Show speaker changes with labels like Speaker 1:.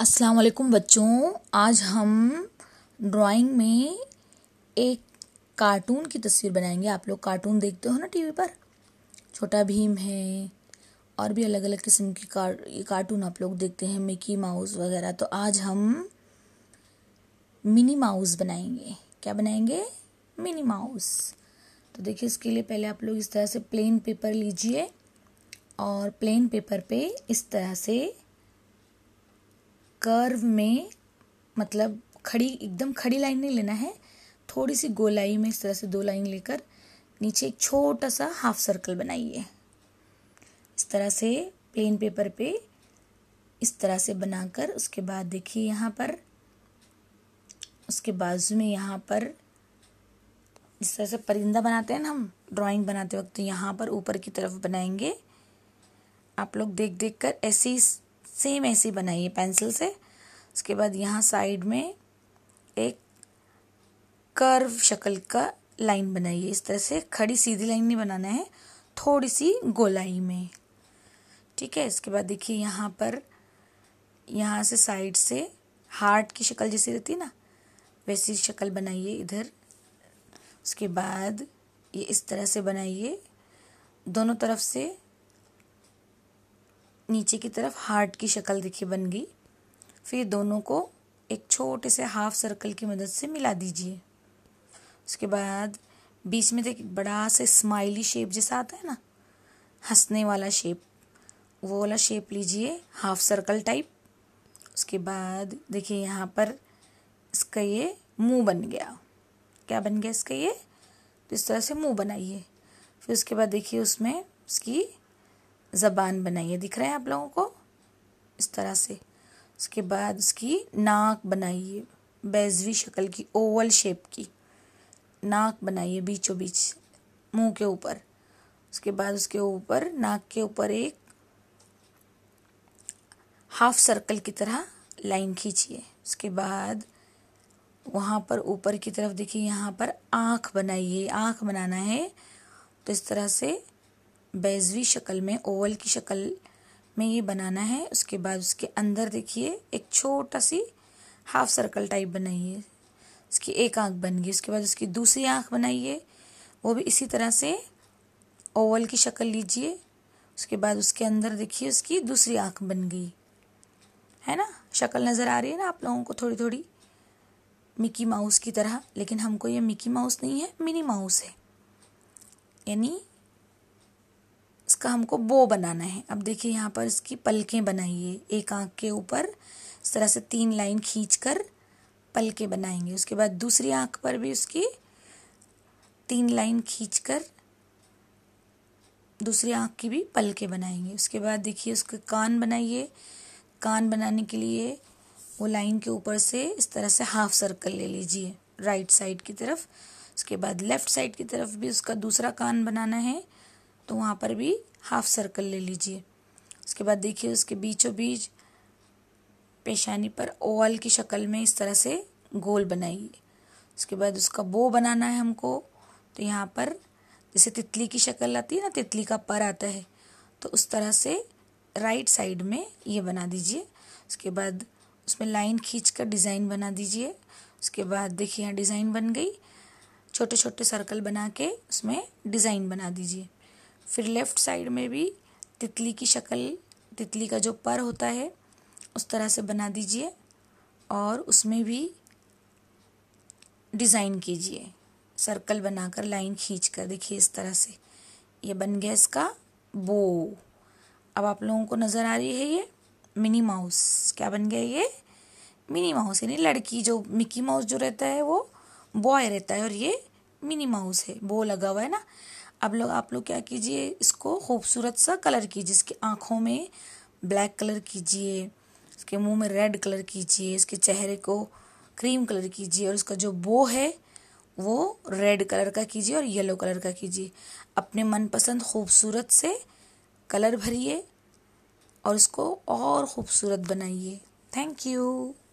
Speaker 1: अस्सलाम वालेकुम बच्चों आज हम ड्राइंग में एक कार्टून की तस्वीर बनाएंगे आप लोग कार्टून देखते हो ना टीवी पर छोटा भीम है और भी अलग अलग किस्म की कार कार्टून आप लोग देखते हैं मिकी माउस वगैरह तो आज हम मिनी माउस बनाएंगे क्या बनाएंगे मिनी माउस तो देखिए इसके लिए पहले आप लोग इस तरह से प्लेन पेपर लीजिए और प्लेन पेपर पे इस तरह से कर्व में मतलब खड़ी एकदम खड़ी लाइन नहीं लेना है थोड़ी सी गोलाई में इस तरह से दो लाइन लेकर नीचे एक छोटा सा हाफ सर्कल बनाइए इस तरह से प्लेन पेपर पे इस तरह से बनाकर उसके बाद देखिए यहाँ पर उसके बाजू में यहाँ पर जिस तरह से परिंदा बनाते हैं ना हम ड्राइंग बनाते वक्त तो यहाँ पर ऊपर की तरफ बनाएंगे आप लोग देख देख कर ऐसे ही सेम ऐसी बनाइए पेंसिल से उसके बाद यहाँ साइड में एक कर्व शक्ल का लाइन बनाइए इस तरह से खड़ी सीधी लाइन नहीं बनाना है थोड़ी सी गोलाई में ठीक है इसके बाद देखिए यहाँ पर यहाँ से साइड से हार्ट की शक्ल जैसी रहती है ना वैसी शक्ल बनाइए इधर उसके बाद ये इस तरह से बनाइए दोनों तरफ से नीचे की तरफ हार्ट की शक्ल देखिए बन गई फिर दोनों को एक छोटे से हाफ सर्कल की मदद से मिला दीजिए उसके बाद बीच में देखिए बड़ा से स्माइली शेप जैसा आता है ना हंसने वाला शेप वो वाला शेप लीजिए हाफ सर्कल टाइप उसके बाद देखिए यहाँ पर इसका ये मुंह बन गया क्या बन गया इसका ये तो इस तरह से मुंह बनाइए फिर उसके बाद देखिए उसमें उसकी ज़बान बनाइए दिख रहा है आप लोगों को इस तरह से उसके बाद उसकी नाक बनाइए बैजवी शक्ल की ओवल शेप की नाक बनाइए बीचों बीच मुंह के ऊपर उसके बाद उसके ऊपर नाक के ऊपर एक हाफ सर्कल की तरह लाइन खींचिए उसके बाद वहाँ पर ऊपर की तरफ देखिए यहाँ पर आँख बनाइए आँख बनाना है तो इस तरह से बैजवी शक्ल में ओवल की शक्ल में ये बनाना है उसके बाद उसके अंदर देखिए एक छोटा सी हाफ सर्कल टाइप बनाइए उसकी एक आंख बन गई उसके बाद उसकी दूसरी आंख बनाइए वो भी इसी तरह से ओवल की शक्ल लीजिए उसके बाद उसके अंदर देखिए उसकी दूसरी आंख बन गई है ना शक्ल नज़र आ रही है ना आप लोगों को थोड़ी थोड़ी मिकी माउस की तरह लेकिन हमको ये मिकी माउस नहीं है मिनी माउस है यानी इसका हमको बो बनाना है अब देखिए यहाँ पर इसकी पलकें बनाइए एक आँख के ऊपर इस तरह से तीन लाइन खींच कर पलकें बनाएंगे उसके बाद दूसरी आँख पर भी उसकी तीन लाइन खींच कर दूसरी आँख की भी पलकें बनाएंगे उसके बाद देखिए उसके कान बनाइए कान बनाने के लिए वो लाइन के ऊपर से इस तरह से हाफ सर्कल ले लीजिए राइट साइड की तरफ उसके बाद लेफ्ट साइड की तरफ भी उसका दूसरा कान बनाना है तो वहाँ पर भी हाफ सर्कल ले लीजिए उसके बाद देखिए उसके बीचों बीच पेशानी पर ओवल की शक्ल में इस तरह से गोल बनाइए उसके बाद उसका बो बनाना है हमको तो यहाँ पर जैसे तितली की शक्ल आती है ना तितली का पर आता है तो उस तरह से राइट साइड में ये बना दीजिए उसके बाद उसमें लाइन खींच कर डिज़ाइन बना दीजिए उसके बाद देखिए यहाँ डिज़ाइन बन गई छोटे छोटे सर्कल बना के उसमें डिज़ाइन बना दीजिए फिर लेफ्ट साइड में भी तितली की शक्ल तितली का जो पर होता है उस तरह से बना दीजिए और उसमें भी डिज़ाइन कीजिए सर्कल बनाकर लाइन खींच कर देखिए इस तरह से ये बन गया इसका बो अब आप लोगों को नज़र आ रही है ये मिनी माउस क्या बन गया ये मिनी माउस यानी लड़की जो मिकी माउस जो रहता है वो बॉय रहता है और ये मिनी माउस है बो लगा हुआ है ना अब लोग आप लोग क्या कीजिए इसको खूबसूरत सा कलर कीजिए इसकी आँखों में ब्लैक कलर कीजिए इसके मुंह में रेड कलर कीजिए इसके चेहरे को क्रीम कलर कीजिए और उसका जो बो है वो रेड कलर का कीजिए और येलो कलर का कीजिए अपने मनपसंद खूबसूरत से कलर भरिए और इसको और ख़ूबसूरत बनाइए थैंक यू